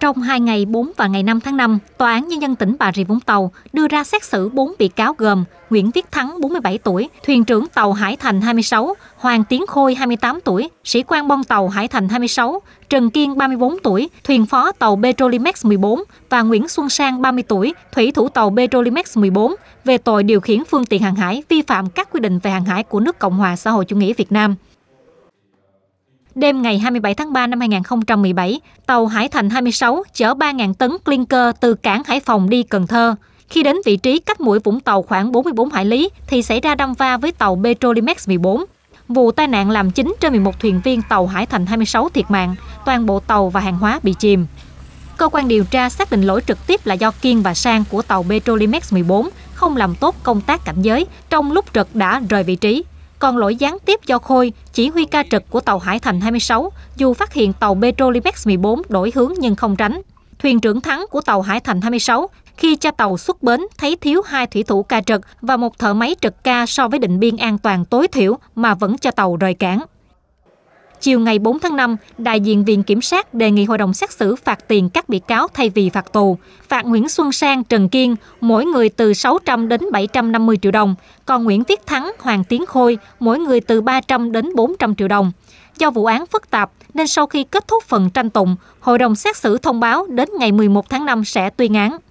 Trong hai ngày 4 và ngày 5 tháng 5, Tòa án Nhân dân tỉnh Bà Rịa Vũng Tàu đưa ra xét xử 4 bị cáo gồm Nguyễn Viết Thắng, 47 tuổi, thuyền trưởng tàu Hải Thành 26, Hoàng Tiến Khôi, 28 tuổi, sĩ quan bon tàu Hải Thành 26, Trần Kiên, 34 tuổi, thuyền phó tàu Petrolimex 14 và Nguyễn Xuân Sang, 30 tuổi, thủy thủ tàu Petrolimex 14 về tội điều khiển phương tiện hàng hải vi phạm các quy định về hàng hải của nước Cộng hòa xã hội chủ nghĩa Việt Nam. Đêm ngày 27 tháng 3 năm 2017, tàu Hải Thành 26 chở 3.000 tấn clinker từ cảng Hải Phòng đi Cần Thơ. Khi đến vị trí cách mũi Vũng Tàu khoảng 44 hải lý thì xảy ra đâm va với tàu Petrolimex 14. Vụ tai nạn làm 9 trên 11 thuyền viên tàu Hải Thành 26 thiệt mạng, toàn bộ tàu và hàng hóa bị chìm. Cơ quan điều tra xác định lỗi trực tiếp là do Kiên và Sang của tàu Petrolimex 14 không làm tốt công tác cảnh giới trong lúc trực đã rời vị trí. Còn lỗi gián tiếp do Khôi, chỉ huy ca trực của tàu Hải Thành 26, dù phát hiện tàu Petrolimex 14 đổi hướng nhưng không tránh. Thuyền trưởng Thắng của tàu Hải Thành 26 khi cho tàu xuất bến thấy thiếu hai thủy thủ ca trực và một thợ máy trực ca so với định biên an toàn tối thiểu mà vẫn cho tàu rời cảng. Chiều ngày 4 tháng 5, đại diện Viện Kiểm sát đề nghị hội đồng xét xử phạt tiền các bị cáo thay vì phạt tù, phạt Nguyễn Xuân Sang, Trần Kiên, mỗi người từ 600 đến 750 triệu đồng, còn Nguyễn Viết Thắng, Hoàng Tiến Khôi, mỗi người từ 300 đến 400 triệu đồng. Do vụ án phức tạp nên sau khi kết thúc phần tranh tụng, hội đồng xét xử thông báo đến ngày 11 tháng 5 sẽ tuyên án.